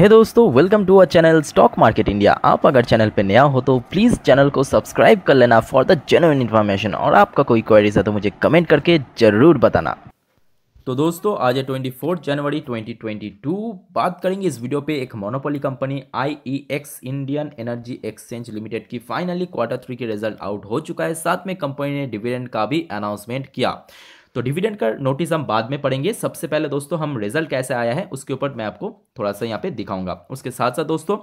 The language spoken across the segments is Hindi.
हे hey दोस्तों welcome to our channel stock market India आप अगर चैनल पे नया हो तो प्लीज़ चैनल को सब्सक्राइब कर लेना फॉर द जेन्यून इन्फॉर्मेशन और आपका कोई क्वेरीज है तो मुझे कमेंट करके ज़रूर बताना तो दोस्तों आज है ट्वेंटी जनवरी 2022 बात करेंगे इस वीडियो पे एक monopoly company I Indian energy exchange limited की फाइनली क्वार्टर थ्री के रिजल्ट आउट हो चुका है साथ में कंपनी ने डिविडेंड का भी अनाउंसमेंट किया तो डिविडेंड का नोटिस हम बाद में पढ़ेंगे सबसे पहले दोस्तों हम रिजल्ट कैसे आया है उसके ऊपर मैं आपको थोड़ा सा यहाँ पे दिखाऊंगा उसके साथ साथ दोस्तों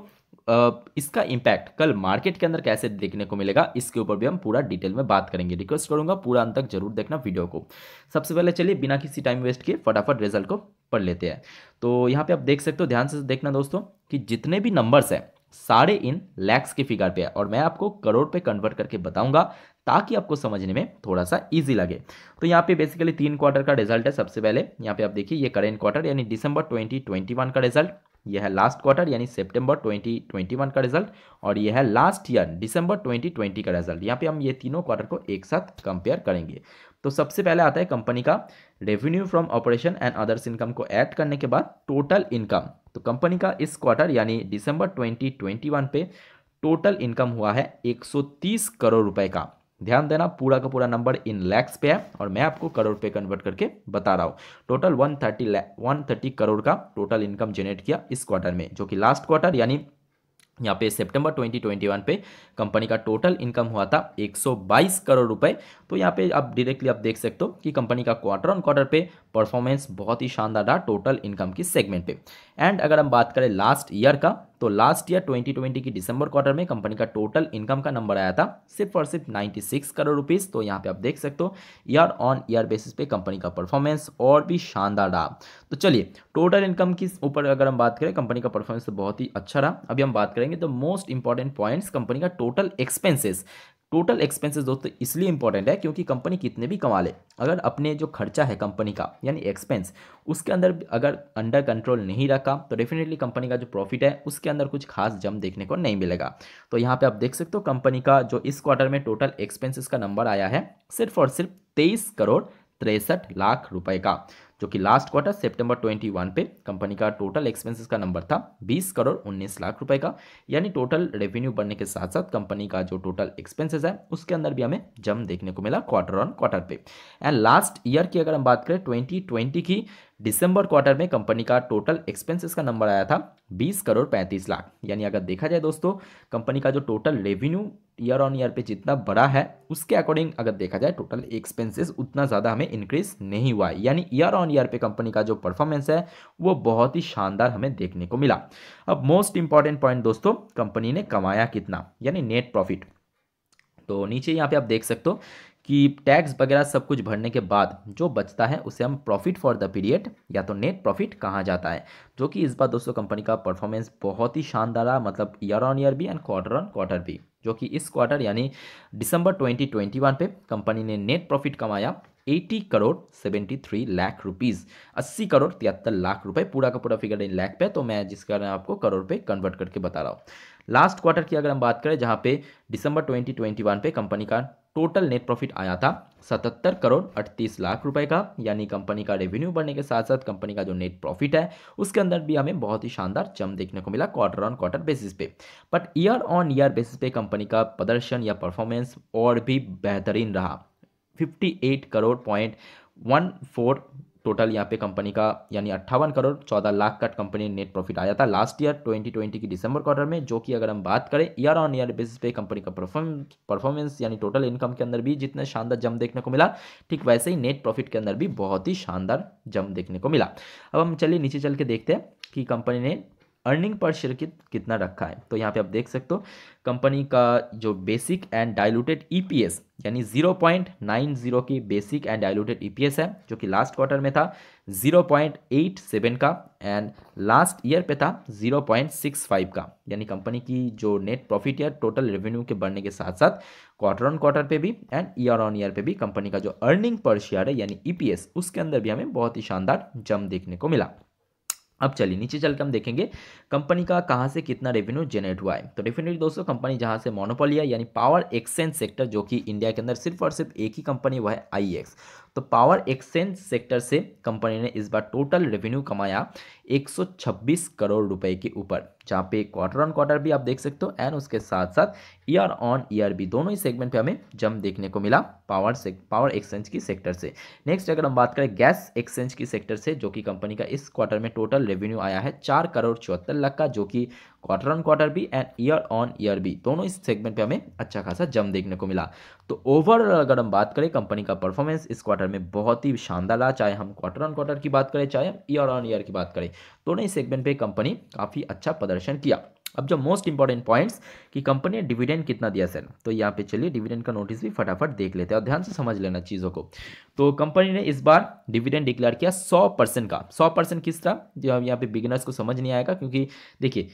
इसका इम्पैक्ट कल मार्केट के अंदर कैसे देखने को मिलेगा इसके ऊपर भी हम पूरा डिटेल में बात करेंगे रिक्वेस्ट करूंगा पूरा अंत तक जरूर देखना वीडियो को सबसे पहले चलिए बिना किसी टाइम वेस्ट किए फटाफट रिजल्ट को पढ़ लेते हैं तो यहाँ पे आप देख सकते हो ध्यान से देखना दोस्तों कि जितने भी नंबर्स हैं सारे इन लैक्स की फिगर पे है और मैं आपको करोड़ पे कन्वर्ट करके बताऊंगा ताकि आपको समझने में थोड़ा सा इजी लगे तो यहाँ पे बेसिकली तीन क्वार्टर का रिजल्ट है सबसे पहले यहाँ पे आप देखिए ये करेंट क्वार्टर यानी दिसंबर 2021 का रिजल्ट यह है लास्ट क्वार्टर यानी सितंबर 2021 का रिजल्ट और यह है लास्ट ईयर दिसंबर 2020 का रिजल्ट यहाँ पे हम ये तीनों क्वार्टर को एक साथ कंपेयर करेंगे तो सबसे पहले आता है कंपनी का revenue from operation and others income को ऐड करने के बाद टोटल इनकम तो कंपनी का इस क्वार्टर यानी दिसंबर ट्वेंटी पे टोटल इनकम हुआ है एक करोड़ रुपए का ध्यान देना पूरा का पूरा नंबर इन लैक्स पे है और मैं आपको करोड़ पे कन्वर्ट करके बता रहा हूँ टोटल 130 थर्टी करोड़ का टोटल इनकम जनरेट किया इस क्वार्टर में जो कि लास्ट क्वार्टर यानी यहाँ पे सितंबर 2021 पे कंपनी का टोटल इनकम हुआ था 122 करोड़ रुपए तो यहाँ पे आप डायरेक्टली आप देख सकते हो कि कंपनी का क्वार्टर ऑन क्वार्टर पे परफॉर्मेंस बहुत ही शानदार रहा टोटल इनकम की सेगमेंट पे एंड अगर हम बात करें लास्ट ईयर का तो लास्ट ईयर 2020 की दिसंबर क्वार्टर में कंपनी का टोटल इनकम का नंबर आया था सिर्फ और सिर्फ 96 करोड़ रुपीस तो यहाँ पे आप देख सकते हो ईयर ऑन ईयर बेसिस पे कंपनी का परफॉर्मेंस और भी शानदार रहा तो चलिए टोटल इनकम की ऊपर अगर हम बात करें कंपनी का परफॉर्मेंस तो बहुत ही अच्छा रहा अभी हम बात करेंगे तो मोस्ट इंपॉर्टेंट पॉइंट्स कंपनी का टोटल एक्सपेंसेस टोटल एक्सपेंसेस दोस्तों इसलिए इंपॉर्टेंट है क्योंकि कंपनी कितने भी कमा ले अगर अपने जो खर्चा है कंपनी का यानी एक्सपेंस उसके अंदर अगर अंडर कंट्रोल नहीं रखा तो डेफिनेटली कंपनी का जो प्रॉफिट है उसके अंदर कुछ खास जम देखने को नहीं मिलेगा तो यहाँ पे आप देख सकते हो कंपनी का जो इस क्वार्टर में टोटल एक्सपेंसिस का नंबर आया है सिर्फ और सिर्फ तेईस करोड़ तिरसठ लाख रुपए का जो कि लास्ट क्वार्टर सितंबर 21 पे कंपनी का टोटल एक्सपेंसेस का नंबर था 20 करोड़ 19 लाख रुपए का यानी टोटल रेवेन्यू बढ़ने के साथ साथ कंपनी का जो टोटल एक्सपेंसेस है उसके अंदर भी हमें जम देखने को मिला क्वार्टर ऑन क्वार्टर पे एंड लास्ट ईयर की अगर हम बात करें ट्वेंटी की दिसंबर क्वार्टर में कंपनी का टोटल एक्सपेंसेस का नंबर आया था 20 करोड़ 35 लाख यानी अगर देखा जाए दोस्तों कंपनी का जो total revenue year on year पे जितना बड़ा है उसके अकॉर्डिंग अगर देखा जाए टोटल एक्सपेंसेस उतना ज़्यादा हमें इंक्रीज नहीं हुआ है यानी ईयर ऑन ईयर पे कंपनी का जो परफॉर्मेंस है वो बहुत ही शानदार हमें देखने को मिला अब मोस्ट इंपॉर्टेंट पॉइंट दोस्तों कंपनी ने कमाया कितना यानी नेट प्रॉफिट तो नीचे यहाँ पे आप देख सकते हो कि टैक्स वगैरह सब कुछ भरने के बाद जो बचता है उसे हम प्रॉफिट फॉर द पीरियड या तो नेट प्रॉफिट कहा जाता है जो कि इस बार दोस्तों कंपनी का परफॉर्मेंस बहुत ही शानदार रहा मतलब ईयर ऑन ईयर भी एंड क्वार्टर ऑन क्वार्टर भी जो कि इस क्वार्टर यानी दिसंबर 2021 पे कंपनी ने नेट प्रॉफिट कमाया 80 करोड़ 73 लाख रुपीस 80 करोड़ तिहत्तर लाख रुपए पूरा का पूरा फिगर इन लाख पे तो मैं जिस कारण आपको करोड़ पे कन्वर्ट करके बता रहा हूँ लास्ट क्वार्टर की अगर हम बात करें जहाँ पे दिसंबर 2021 पे कंपनी का टोटल नेट प्रॉफिट आया था सतहत्तर करोड़ अड़तीस लाख रुपए का यानी कंपनी का रेवेन्यू बढ़ने के साथ साथ कंपनी का जो नेट प्रॉफिट है उसके अंदर भी हमें बहुत ही शानदार चम देखने को मिला क्वार्टर ऑन क्वार्टर बेसिस पे but year on year basis पे कंपनी का प्रदर्शन या परफॉर्मेंस और भी बेहतरीन रहा 58 crore point one four total यहाँ पे कंपनी का यानी अट्ठावन करोड़ चौदह लाख का कंपनी नेट प्रॉफिट आया था लास्ट ईयर 2020 की दिसंबर क्वार्टर में जो कि अगर हम बात करें ईयर ऑन ईयर बेसिस पे कंपनी का परफॉर्मेंस यानी टोटल इनकम के अंदर भी जितना शानदार जम देखने को मिला ठीक वैसे ही नेट प्रॉफिट के अंदर भी बहुत ही शानदार जम देखने को मिला अब हम चलिए नीचे चल के देखते हैं कि कंपनी ने अर्निंग पर शेयर कितना रखा है तो यहाँ पे आप देख सकते हो कंपनी का जो बेसिक एंड डाइल्यूटेड ईपीएस यानी 0.90 की बेसिक एंड डाइल्यूटेड ईपीएस है जो कि लास्ट क्वार्टर में था 0.87 का एंड लास्ट ईयर पे था 0.65 का यानी कंपनी की जो नेट प्रॉफिट या टोटल रेवेन्यू के बढ़ने के साथ साथ क्वार्टर ऑन क्वार्टर पे भी एंड ईयर ऑन ईयर पे भी कंपनी का जो अर्निंग पर शेयर है यानी ईपीएस e उसके अंदर भी हमें बहुत ही शानदार जम देखने को मिला अब चलिए नीचे चल के हम देखेंगे कंपनी का कहाँ से कितना रेवेन्यू जनरेट हुआ है तो डेफिनेटली दोस्तों कंपनी जहाँ से मोनोपोलिया यानी पावर एक्सचेंज सेक्टर जो कि इंडिया के अंदर सिर्फ और सिर्फ एक ही कंपनी वह है आई तो पावर एक्सचेंज सेक्टर से कंपनी ने इस बार टोटल रेवेन्यू कमाया 126 करोड़ रुपए के ऊपर जहाँ पे क्वार्टर ऑन क्वार्टर भी आप देख सकते हो एंड उसके साथ साथ ईयर ऑन ईयर भी दोनों ही सेगमेंट पे हमें जम देखने को मिला पावर से पावर एक्सचेंज की सेक्टर से नेक्स्ट अगर हम बात करें गैस एक्सचेंज की सेक्टर से जो कि कंपनी का इस क्वार्टर में टोटल रेवेन्यू आया है चार करोड़ चौहत्तर लाख का जो कि क्वार्टर ऑन क्वार्टर भी एंड ईयर ऑन ईयर भी दोनों इस सेगमेंट पे हमें अच्छा खासा जम देखने को मिला तो ओवरऑल अगर हम बात करें कंपनी का परफॉर्मेंस इस क्वार्टर में बहुत ही शानदार रहा चाहे हम क्वार्टर ऑन क्वार्टर की बात करें चाहे हम ईयर ऑन ईयर की बात करें दोनों ही सेगमेंट पर कंपनी काफ़ी अच्छा प्रदर्शन किया अब जो मोस्ट इंपॉर्टेंट पॉइंट्स कि कंपनी ने डिविडेंड कितना दिया सर तो यहाँ पे चलिए डिविडेंड का नोटिस भी फटाफट देख लेते हैं और ध्यान से समझ लेना चीज़ों को तो कंपनी ने इस बार डिविडेंड डिक्लेयर किया 100 परसेंट का 100 परसेंट किस तरह जो यहाँ पे बिगिनर्स को समझ नहीं आएगा क्योंकि देखिए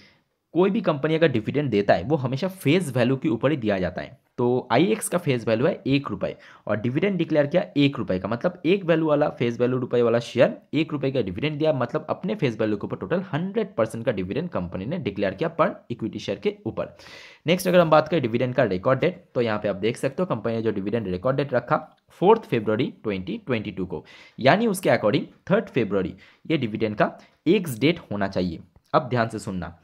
कोई भी कंपनी अगर डिविडेंड देता है वो हमेशा फेस वैल्यू के ऊपर ही दिया जाता है तो आई एक्स का फेस वैल्यू है एक रुपये और डिविडेंड डिक्लेयर किया एक रुपये का मतलब एक वैल्यू वाला फेस वैल्यू रुपये वाला शेयर एक रुपये का डिविडेंड दिया मतलब अपने फेस वैल्यू के ऊपर टोटल हंड्रेड परसेंट का डिविडेंड कंपनी ने डिक्लेयर किया पर इक्विटी शेयर के ऊपर नेक्स्ट अगर हम बात करें डिविडेंड का रिकॉर्ड डेट तो यहाँ पे आप देख सकते हो कंपनी ने जो डिविडेंड रिकॉर्ड डेट रखा फोर्थ फेब्रवरी ट्वेंटी को यानी उसके अकॉर्डिंग थर्ड फेब्रवरी ये डिविडेंड का एक डेट होना चाहिए अब ध्यान से सुनना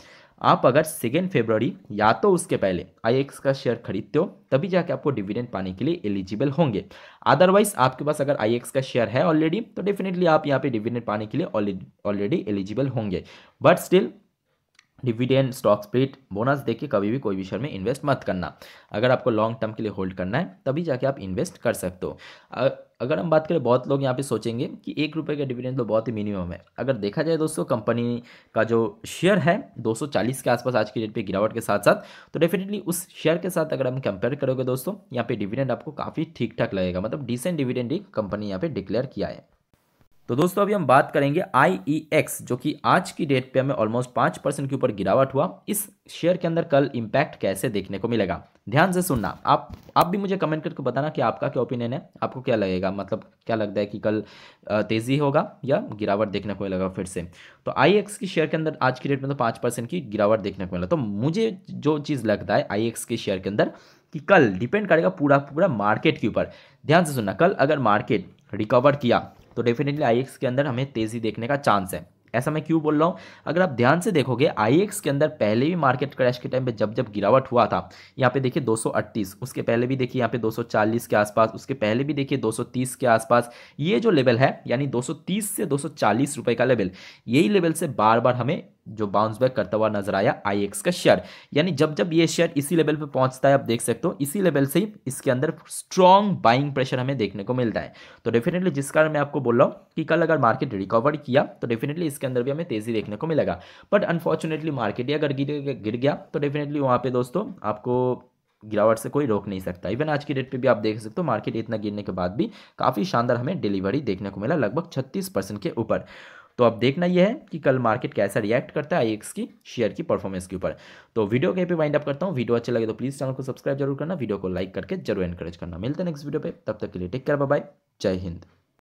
आप अगर सेकेंड फेब्रवरी या तो उसके पहले आई एक्स का शेयर खरीदते हो तभी जाके आपको डिविडेंड पाने के लिए एलिजिबल होंगे अदरवाइज आपके पास अगर आई एक्स का शेयर है ऑलरेडी तो डेफिनेटली आप यहाँ पे डिविडेंड पाने के लिए ऑलरेडी एलिजिबल होंगे but still dividend stock split bonus देख के कभी भी कोई भी शेयर में इन्वेस्ट मत करना अगर आपको लॉन्ग टर्म के लिए होल्ड करना है तभी जाके आप इन्वेस्ट कर सकते हो अगर हम बात करें बहुत लोग यहाँ पे सोचेंगे कि एक रुपये का डिविडेंड तो बहुत ही मिनिमम है अगर देखा जाए दोस्तों कंपनी का जो शेयर है 240 के आसपास आज की डेट पे गिरावट के साथ साथ तो डेफिनेटली उस शेयर के साथ अगर हम कंपेयर करोगे दोस्तों यहाँ पे डिविडेंड आपको काफ़ी ठीक ठाक लगेगा मतलब डिसेंट डिविडेंड ही कंपनी यहाँ पर डिक्लेयर किया है तो दोस्तों अभी हम बात करेंगे आई e जो कि आज की डेट पे हमें ऑलमोस्ट पाँच परसेंट के ऊपर गिरावट हुआ इस शेयर के अंदर कल इम्पैक्ट कैसे देखने को मिलेगा ध्यान से सुनना आप आप भी मुझे कमेंट करके बताना कि आपका क्या ओपिनियन है आपको क्या लगेगा मतलब क्या लगता है कि कल तेज़ी होगा या गिरावट देखने को मिलेगा फिर से तो आई e की शेयर के अंदर आज की डेट में तो पाँच परसेंट की गिरावट देखने को मिला तो मुझे जो चीज़ लगता है आई के शेयर के अंदर कि कल डिपेंड करेगा पूरा पूरा मार्केट के ऊपर ध्यान से सुनना कल अगर मार्केट रिकवर किया तो डेफिनेटली आई के अंदर हमें तेज़ी देखने का चांस है ऐसा मैं क्यों बोल रहा हूँ अगर आप ध्यान से देखोगे आई के अंदर पहले भी मार्केट क्रैश के टाइम पे जब जब गिरावट हुआ था यहाँ पे देखिए 238 उसके पहले भी देखिए यहाँ पे 240 के आसपास उसके पहले भी देखिए 230 के आसपास ये जो लेवल है यानी 230 से 240 रुपए का लेवल यही लेवल से बार बार हमें जो बाउंस बैक करता हुआ नजर आया आई एक्स का शेयर यानी जब जब ये शेयर इसी लेवल पे पहुंचता है आप देख सकते हो इसी लेवल से ही इसके अंदर स्ट्रॉन्ग बाइंग प्रेशर हमें देखने को मिलता है तो डेफिनेटली जिस कारण मैं आपको बोल रहा हूँ कि कल अगर मार्केट रिकवर किया तो डेफिनेटली इसके अंदर भी हमें तेजी देखने को मिलेगा बट अनफॉर्चुनेटली मार्केट ही अगर गिर गिर गया तो डेफिनेटली वहाँ पर दोस्तों आपको गिरावट से कोई रोक नहीं सकता इवन आज की डेट पे भी आप देख सकते हो मार्केट इतना गिरने के बाद भी काफ़ी शानदार हमें डिलीवरी देखने को मिला लगभग 36 परसेंट के ऊपर तो अब देखना यह है कि कल मार्केट कैसा रिएक्ट करता है आई की शेयर की परफॉर्मेंस के ऊपर तो वीडियो के पे वाइंड अप करता हूँ वीडियो अच्छे लगे तो प्लीज़ चैनल को सब्सक्राइब जरूर करना वीडियो को लाइक करके जरूर एनकरेज करना मिलते हैं नेक्स्ट वीडियो पर तब तक के लिए टेक केयर बाय जय हिंद